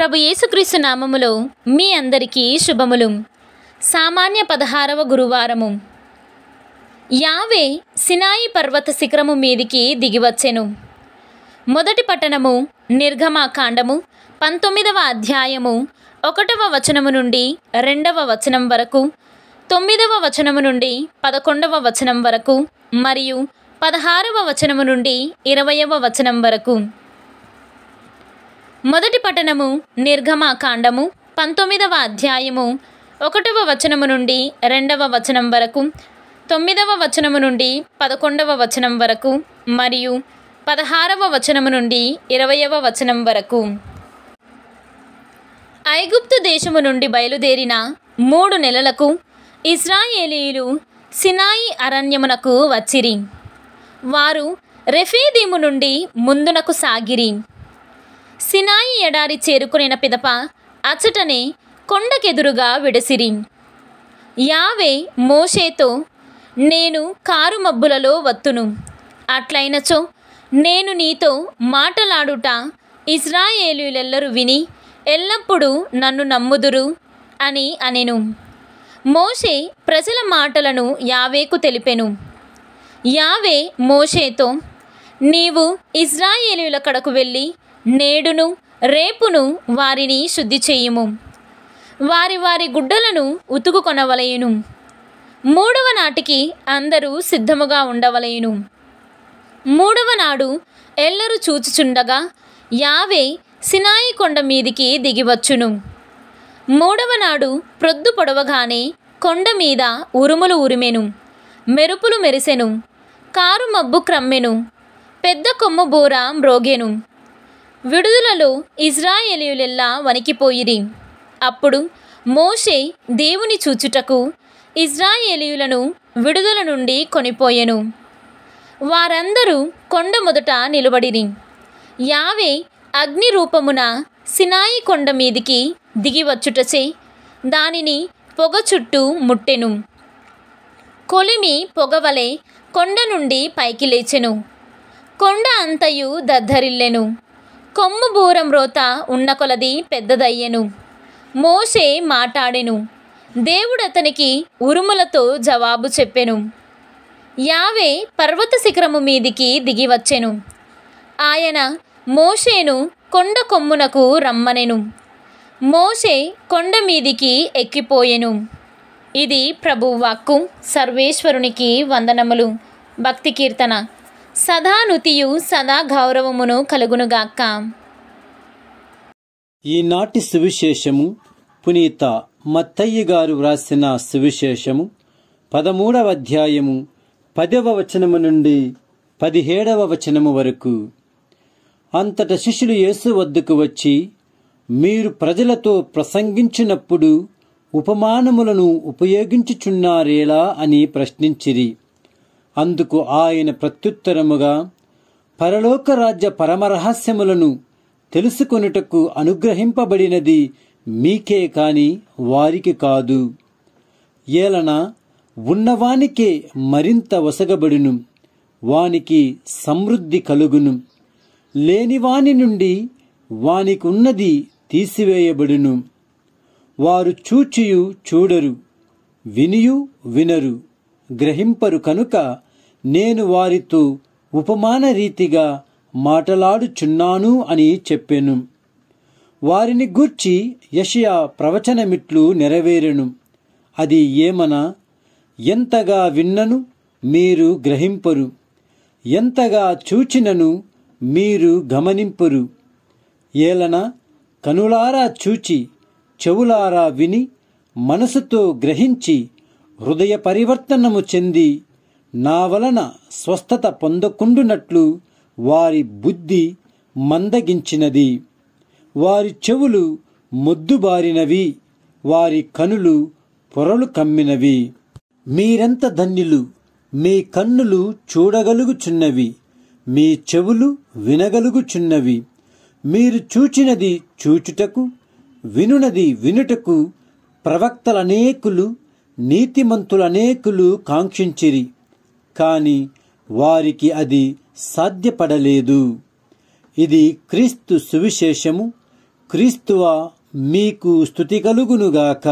ప్రభు యేసుక్రీస్తు నామములో మీ అందరికీ శుభములు సామాన్య పదహారవ గురువారము యావే సినాయి పర్వత శిఖరము మీదికి దిగివచ్చెను మొదటి పట్టణము నిర్గమాకాండము పంతొమ్మిదవ అధ్యాయము ఒకటవ వచనము నుండి రెండవ వచనం వరకు తొమ్మిదవ వచనము నుండి పదకొండవ వచనం వరకు మరియు పదహారవ వచనము నుండి ఇరవయవ వచనం వరకు మొదటి పఠనము నిర్గమాకాండము పంతొమ్మిదవ అధ్యాయము ఒకటవ వచనము నుండి రెండవ వచనం వరకు తొమ్మిదవ వచనము నుండి పదకొండవ వచనం వరకు మరియు పదహారవ వచనము నుండి ఇరవయవ వచనం వరకు ఐగుప్తు దేశము నుండి బయలుదేరిన మూడు నెలలకు ఇస్రాయేలీలు సినాయి అరణ్యమునకు వచ్చిరి వారు రెఫీదీము నుండి ముందునకు సాగిరి సినాయి ఎడారి చేరుకునిన పిదప అచ్చటనే కొండకెదురుగా విడసిరి యావే మోషేతో నేను కారు మబ్బులలో వత్తును అట్లయినచో నేను నీతో మాటలాడుట ఇజ్రాయేలులెల్లరూ విని ఎల్లప్పుడూ నన్ను నమ్ముదురు అని అనెను మోషే ప్రజల మాటలను యావేకు తెలిపెను యావే మోషేతో నీవు ఇజ్రాయేలుల కడకు వెళ్ళి నేడును రేపును వారిని శుద్ధి చేయుము వారి వారి గుడ్డలను ఉతుకు కొనవలయును మూడవ నాటికి అందరూ సిద్ధముగా ఉండవలయును మూడవ నాడు ఎల్లరూ చూచుచుండగా యావే సినాయి కొండ మీదికి దిగివచ్చును మూడవ నాడు ప్రొద్దు పొడవగానే కొండ మీద ఉరుములు ఉరిమెను మెరుపులు మెరిసెను కారు మబ్బు క్రమ్మెను పెద్ద కొమ్ము బూర మ్రోగెను విడుదలలో ఇజ్రాయేలీయులెల్లా వణికిపోయిరి అప్పుడు మోషే దేవుని చూచుటకు ఇజ్రాయేలీయులను విడుదల నుండి కొనిపోయెను వారందరూ కొండ మొదట నిలబడిరి యావే అగ్ని రూపమున సినాయి కొండ మీదికి దిగివచ్చుటచే దానిని పొగ చుట్టూ ముట్టెను కొలిమి పొగవలే కొండ నుండి పైకి లేచెను కొండ అంతయు దద్దరిల్లెను కొమ్ము బూరం రోత ఉన్న కొలది పెద్దదయ్యెను మోసే మాట్లాడెను దేవుడు అతనికి ఉరుములతో జవాబు చెప్పెను యావే పర్వత శిఖరము మీదికి దిగివచ్చెను ఆయన మోషేను కొండ కొమ్మునకు రమ్మనెను మోషే కొండ మీదికి ఎక్కిపోయెను ఇది ప్రభువాక్కు సర్వేశ్వరునికి వందనములు భక్తి కీర్తన సదానుతియు సదా గౌరవమును కలుగునుగాక ఈనాటి సువిశేషము పునీత మత్తయ్య గారు వ్రాసిన సువిశేషము పదమూడవ అధ్యాయము పదవ వచనము నుండి పదిహేడవ వచనము వరకు అంతట శిష్యులు యేసు వద్దకు వచ్చి మీరు ప్రజలతో ప్రసంగించినప్పుడు ఉపమానములను ఉపయోగించుచున్నారేలా అని ప్రశ్నించిరి అందుకు ఆయన ప్రత్యుత్తరముగా పరలోక రాజ్య పరమరహస్యములను తెలుసుకొనుటకు అనుగ్రహింపబడినది మీకే కాని వారికి కాదు ఏలన ఉన్నవానికే మరింత వసగబడును వానికి సమృద్ధి కలుగును లేనివాని నుండి వానికి ఉన్నది తీసివేయబడును వారు చూచియు చూడరు వినియు వినరు గ్రహింపరు కనుక నేను వారితో ఉపమాన రీతిగా మాటలాడుచున్నాను అని చెప్పెను వారిని గూర్చి యషయా ప్రవచనమిట్లు నెరవేరెను అది ఏమన ఎంతగా విన్నను మీరు గ్రహింపరు ఎంతగా చూచినను మీరు గమనింపరు ఏలన కనులారా చూచి చెవులారా విని మనసుతో గ్రహించి హృదయ పరివర్తనము చెంది నా వలన స్వస్థత పొందకుండునట్లు వారి బుద్ధి మందగించినది వారి చెవులు మొద్దుబారినవి వారి కనులు పొరలు కమ్మినవి మీరెంత ధన్యులు మీ కన్నులు చూడగలుగుచున్నవి మీ చెవులు వినగలుగుచున్నవి మీరు చూచినది చూచుటకు వినునది వినుటకు ప్రవక్తలనేకులు నీతిమంతులనేకులు కాంక్షించిరి కాని వారికి అది సాధ్యపడలేదు ఇది క్రీస్తు సువిశేషము క్రీస్తువ మీకు స్థుతి కలుగునుగాక